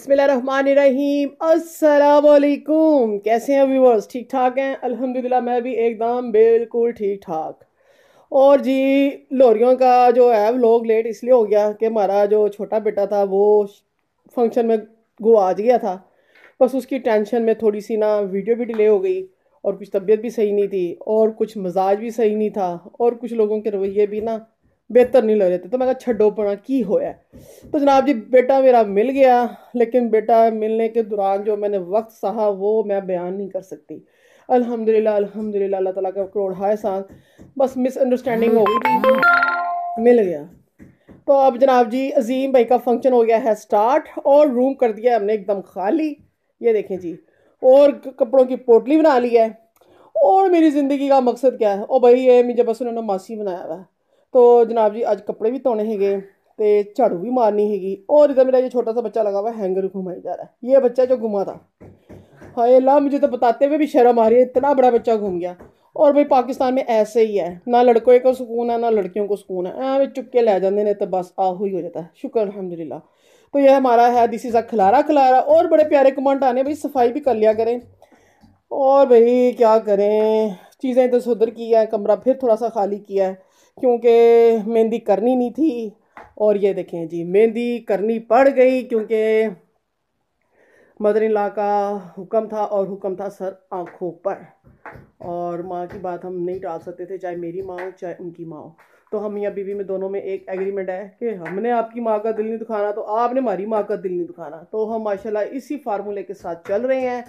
बसमीम असलकुम कैसे हैं व्यूवर्स ठीक ठाक हैं अल्हम्दुलिल्लाह मैं भी एकदम बिल्कुल ठीक ठाक और जी लोरियों का जो है लोग लेट इसलिए हो गया कि हमारा जो छोटा बेटा था वो फंक्शन में गुआज गया था बस उसकी टेंशन में थोड़ी सी ना वीडियो भी डिले हो गई और कुछ तबीयत भी सही नहीं थी और कुछ मजाज भी सही नहीं था और कुछ लोगों के रवैये भी ना बेहतर नहीं लग रहे थे तो मैं कहा छो की होया तो जनाब जी बेटा मेरा मिल गया लेकिन बेटा मिलने के दौरान जो मैंने वक्त सहा वो मैं बयान नहीं कर सकती अल्हम्दुलिल्लाह अल्हम्दुलिल्लाह अल्लाह ताला का करोड़ हाय सान बस मिसअंडरस्टैंडिंग हो गई मिल गया तो अब जनाब जी अजीम भाई का फंक्शन हो गया है स्टार्ट और रूम कर दिया हमने एकदम खाली ये देखें जी और कपड़ों की पोटली बना ली है और मेरी ज़िंदगी का मकसद क्या है ओ भाई ये मुझे बस उन्होंने मासी बनाया हुआ है तो जनाब जी अज कपड़े भी धोने है तो झाड़ू भी मारनी हैगी और इधर मेरा ये छोटा सा बच्चा लगा हुआ हैंगर घुमाई जा रहा है ये बच्चा जो घुमा था हाय अल्लाह मुझे तो बताते हुए भी शर्म आ रही है इतना बड़ा बच्चा घूम गया और भाई पाकिस्तान में ऐसे ही है ना लड़कों को सुकून है ना लड़कियों को सुकून है ऐ चुप के लै जाते हैं तो बस आहो ही हो जाता है शुक्र अलहमदिल्ला तो यह हमारा है दिस इज़ अ खिलारा खिलारा और बड़े प्यारे कमांड आने भाई सफाई भी कर लिया करें और भाई क्या करें चीज़ें इधर तो सुधर की है कमरा फिर थोड़ा सा खाली किया है क्योंकि मेहंदी करनी नहीं थी और ये देखें जी मेहंदी करनी पड़ गई क्योंकि मदर इन ला का हुक्म था और हुक्म था सर आँखों पर और माँ की बात हम नहीं डाल सकते थे चाहे मेरी माँ हो चाहे उनकी माँ हो तो हम या बीवी में दोनों में एक एग्रीमेंट है कि हमने आपकी माँ का दिल नहीं दुखाना तो आपने हमारी माँ का दिल नहीं दुखाना तो हम माशाल्लाह इसी फार्मूले के साथ चल रहे हैं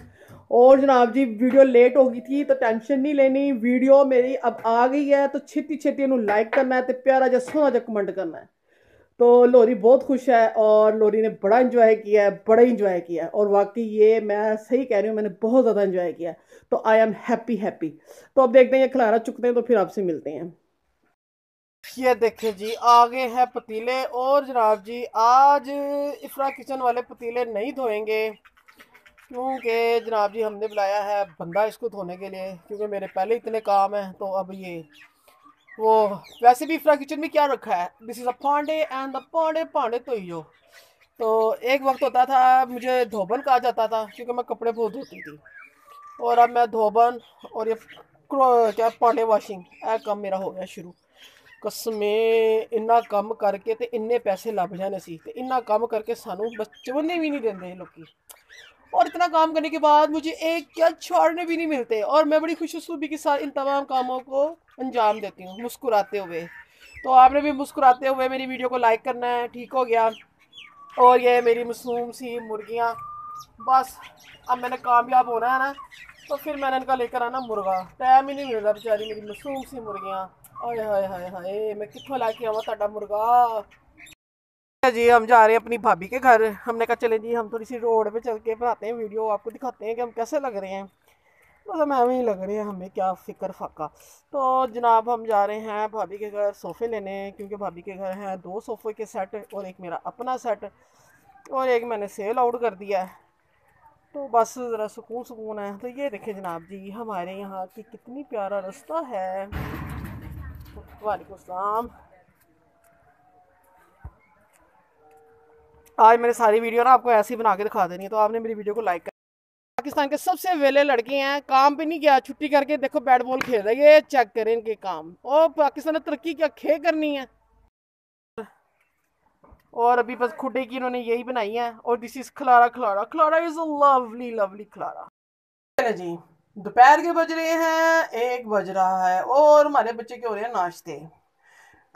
और जनाब जी वीडियो लेट हो गई थी तो टेंशन नहीं लेनी वीडियो मेरी अब आ गई है तो छेती छेती लाइक करना है तो प्यारा जहा सोना जहा कमेंट करना है तो लोरी बहुत खुश है और लोरी ने बड़ा इन्जॉय किया है बड़ा इन्जॉय किया है और वाकई ये मैं सही कह रही हूँ मैंने बहुत ज़्यादा इन्जॉय किया तो आई एम हैप्पी हैप्पी तो अब देखते हैं ये खिलारा चुकते हैं तो फिर आपसे मिलते हैं ये देखिए जी आगे हैं पतीले और जनाब जी आज इफ्रा किचन वाले पतीले नहीं धोएंगे क्योंकि जनाब जी हमने बुलाया है बंदा इसको धोने के लिए क्योंकि मेरे पहले इतने काम हैं तो अब ये वो वैसे भी फ्रा किचन में क्या रखा है this is a Pandey and the Pandey Pandey तो ही हो तो एक वक्त होता था मुझे धोबन कहा जाता था क्योंकि मैं कपड़े बहुत धोती थी और अब मैं धोबन और ये क्या पांडे वाशिंग ए काम मेरा हो गया शुरू कसमें इन्ना कम करके तो इन्ने पैसे लभ जाने से इन्ना कम करके सानू बचपने भी नहीं देंगे लोग और इतना काम करने के बाद मुझे एक क्या छोड़ने भी नहीं मिलते और मैं बड़ी खुशी के साथ इन तमाम कामों को अंजाम देती हूँ मुस्कुराते हुए तो आपने भी मुस्कुराते हुए मेरी वीडियो को लाइक करना है ठीक हो गया और ये मेरी मसूम सी मुर्गियाँ बस अब मैंने कामयाब होना है ना तो फिर मैंने इनका लेकर आना मुर्गा टाइम ही नहीं मिल रहा बेचारी मेरी मसूम सी मुर्गियाँ हाय हाय हाय हाय मैं कितों ला के आवा मुर्गा कहा जी हम जा रहे हैं अपनी भाभी के घर हमने कहा चले जी हम थोड़ी सी रोड पे चल के बनाते हैं वीडियो आपको दिखाते हैं कि हम कैसे लग रहे हैं तो मतलब हमें ही लग रहे हैं हमें क्या फ़िक्र फाका तो जनाब हम जा रहे हैं भाभी के घर सोफ़े लेने क्योंकि भाभी के घर हैं दो सोफ़े के सेट और एक मेरा अपना सेट और एक मैंने सेल आउट कर दिया है तो बस ज़रा सुकून सुकून है तो ये देखें जनाब जी हमारे यहाँ की कितनी प्यारा रास्ता है वालेकुम आज मेरे सारी वीडियो ना आपको ऐसी बना के दिखा देनी है तो आपने मेरी वीडियो को लाइक कर पाकिस्तान के सबसे वेले लड़के हैं काम पे नहीं गया छुट्टी करके देखो बैट बॉल खेल रहे ये चेक करें इनके काम और पाकिस्तान ने तरक्की क्या खे करनी है और अभी बस खुडे की इन्होंने यही बनाई है और दिस इज खलारा खलारा खलारा इज अ लवली लवली खलारा जी दोपहर के बज रहे हैं एक बज रहा है और हमारे बच्चे के हो रहे हैं नाश्ते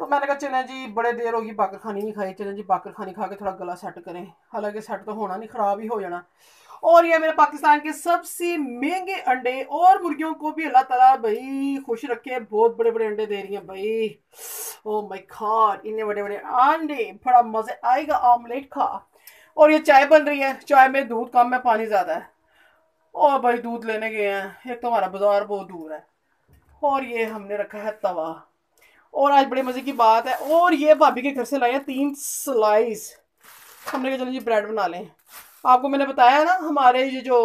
तो मैंने कहा चलें जी बड़े देर होगी बाकर खानी नहीं खाई चलें जी बाकर खानी खा के थोड़ा गला सेट करें हालांकि सेट तो होना नहीं ख़राब ही हो जाना और ये मेरे पाकिस्तान के सबसे महंगे अंडे और मुर्गियों को भी अल्लाह ताला भाई खुश रखे बहुत बड़े बड़े अंडे दे रही हैं भाई ओ माय गॉड इतने बड़े बड़े अंडे बड़ा मज़े आएगा ऑमलेट खा और ये चाय बन रही है चाय में दूध कम है पानी ज़्यादा है और भाई दूध लेने गए हैं एक तो हमारा बाज़ार बहुत दूर है और ये हमने रखा है तवा और आज बड़े मज़े की बात है और ये भाभी के घर से लाए हैं तीन स्लाइस हमने कहा चलो जी ब्रेड बना लें आपको मैंने बताया ना हमारे ये जो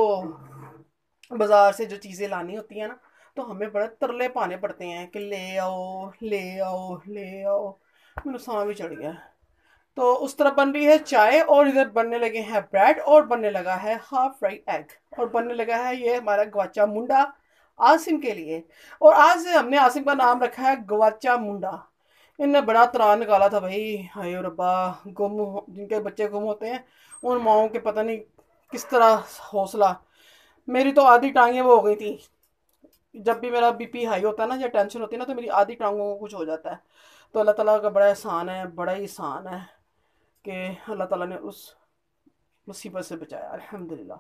बाज़ार से जो चीज़ें लानी होती हैं ना तो हमें बड़े तरले पाने पड़ते हैं कि ले आओ ले आओ ले आओ मेरा सा भी चढ़ गया तो उस तरफ बन रही है चाय और इधर बनने लगे हैं ब्रेड और बनने लगा है हाफ फ्राइड एग और बनने लगा है ये हमारा ग्वाचा मुंडा आसिम के लिए और आज हमने आसिम का नाम रखा है गवाचा मुंडा इनने बड़ा तरान निकाला था भाई हाय रब्बा गुम जिनके बच्चे गुम होते हैं उन माओ के पता नहीं किस तरह हौसला मेरी तो आधी टांगें वो हो गई थी जब भी मेरा बीपी हाई होता है ना या टेंशन होती है ना तो मेरी आधी टांगों को कुछ हो जाता है तो अल्लाह ताला का बड़ा एहसान है बड़ा ही एहसान है कि अल्लाह ताला ने उस मुसीबत से बचाया अलहमदिल्ला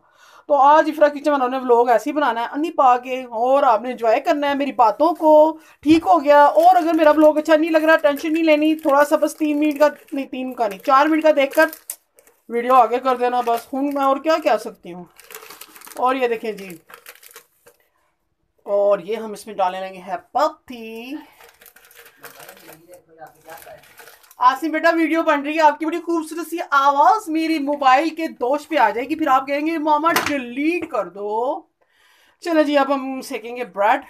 तो आज इफ्रा किचन बनाने व्लॉग ऐसे ही बनाना है अन्नी पा के और आपने इंजॉय करना है मेरी बातों को ठीक हो गया और अगर मेरा व्लॉग अच्छा नहीं लग रहा टेंशन नहीं लेनी थोड़ा सा बस तीन मिनट का नहीं तीन का नहीं चार मिनट का देख कर वीडियो आगे कर देना बस हूँ मैं और क्या कह सकती हूँ और ये देखें जी और ये हम इसमें डालने लगे हैं पत्ती आसिम बेटा वीडियो बन रही है आपकी बड़ी खूबसूरत सी आवाज मेरी मोबाइल के दोष पे आ जाएगी फिर आप कहेंगे मामा डिलीट कर दो चलो जी अब हम सेकेंगे ब्रेड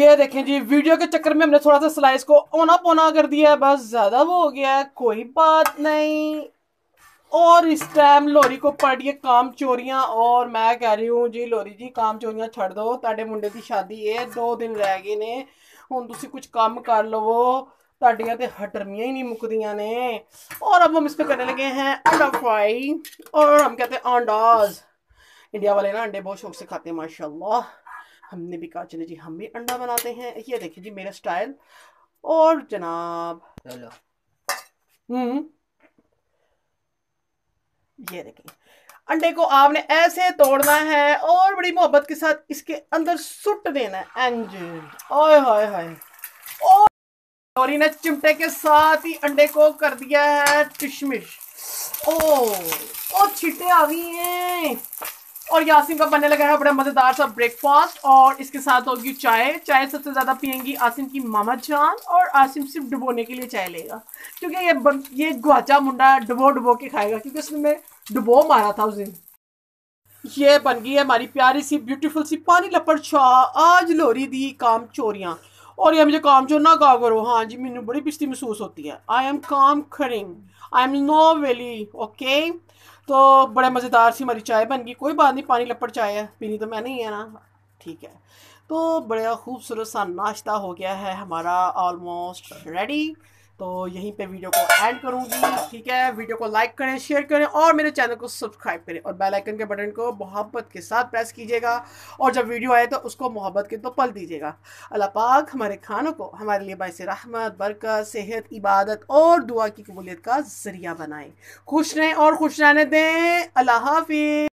ये देखें जी वीडियो के चक्कर में हमने थोड़ा सा स्लाइस को ओना पोना कर दिया है बस ज़्यादा वो हो गया है कोई बात नहीं और इस टाइम लोरी को पढ़ ये काम चोरियां और मैं कह रही हूँ जी लोरी जी काम चोरियां छड़ दो ताडे मुंडे की शादी है दो दिन रह गए ने हूँ तुम कुछ काम कर लवो ताड़िया ਤੇ हटरमिया ही नहीं मुकदिया ने और अब हम इस पर करने लगे हैं अंडा फ्राई और हम कहते हैं अंडाज इंडिया वाले ना अंडे बहुत शौक से खाते हैं माशाल्लाह हमने भी कहा चले जी हम भी अंडा बनाते हैं ये देखिए जी मेरा स्टाइल और जनाब हम्म ये देखिए अंडे को आपने ऐसे तोड़ना है और बड़ी मोहब्बत के साथ इसके अंदर सुट देना है एंजल ओए हाय हाय और इन्हें चिमटे के साथ ही अंडे को कर दिया है किशमिश ओ ओ छिटे आ गई हैं और यासिम का बनने लगा है बड़ा मज़ेदार सा ब्रेकफास्ट और इसके साथ होगी चाय चाय सबसे ज़्यादा पियेंगी आसिम की मामा जान और आसिम सिर्फ डुबोने के लिए चाय लेगा क्योंकि ये ब, ये गुआचा मुंडा डुबो डुबो के खाएगा क्योंकि उसने मैं डुबो मारा था उस दिन ये बन गई है हमारी प्यारी सी ब्यूटीफुल सी पानी लपड़ छा आज लोरी दी काम चोरिया और ये मुझे काम चो ना कहा करो हाँ जी मैंने बड़ी पिछती महसूस होती है आई एम काम खरिंग आई एम नो वेली ओके तो बड़े मज़ेदार सी हमारी चाय बन गई कोई बात नहीं पानी लपड़ चाय है पीनी तो मैंने ही है ना ठीक है तो बड़ा खूबसूरत सा नाश्ता हो गया है हमारा ऑलमोस्ट रेडी तो यहीं पे वीडियो को एंड करूँगी ठीक है वीडियो को लाइक करें शेयर करें और मेरे चैनल को सब्सक्राइब करें और बेल आइकन के बटन को मोहब्बत के साथ प्रेस कीजिएगा और जब वीडियो आए तो उसको मोहब्बत के तो पल दीजिएगा अल्लाह पाक हमारे खानों को हमारे लिए बायस रहमत बरकत सेहत इबादत और दुआ की कबूलियत का ज़रिया बनाएं खुश रहें और खुश रहने दें अल्लाह हाफि